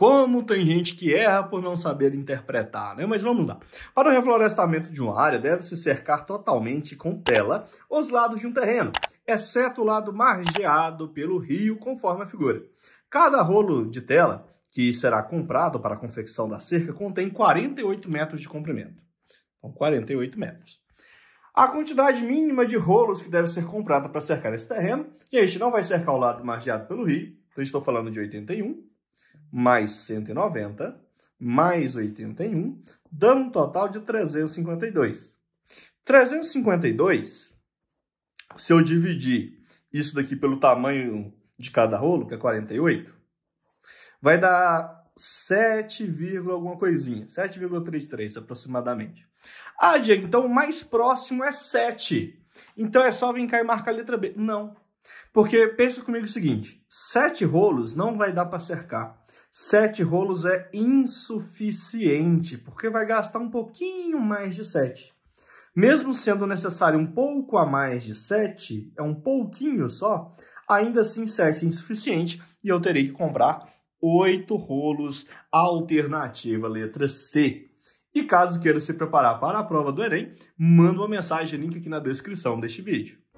como tem gente que erra por não saber interpretar, né? Mas vamos lá. Para o reflorestamento de uma área, deve-se cercar totalmente com tela os lados de um terreno, exceto o lado margeado pelo rio, conforme a figura. Cada rolo de tela que será comprado para a confecção da cerca contém 48 metros de comprimento. Então, 48 metros. A quantidade mínima de rolos que deve ser comprada para cercar esse terreno, gente, não vai cercar o lado margeado pelo rio, então estou falando de 81, mais 190, mais 81, dando um total de 352. 352, se eu dividir isso daqui pelo tamanho de cada rolo, que é 48, vai dar 7, alguma coisinha, 7,33 aproximadamente. Ah, Diego, então o mais próximo é 7. Então é só vir cá e marcar a letra B. Não, porque pensa comigo o seguinte, sete rolos não vai dar para cercar. Sete rolos é insuficiente, porque vai gastar um pouquinho mais de sete. Mesmo sendo necessário um pouco a mais de sete, é um pouquinho só, ainda assim sete é insuficiente e eu terei que comprar oito rolos, alternativa letra C. E caso queira se preparar para a prova do Enem, manda uma mensagem, link aqui na descrição deste vídeo.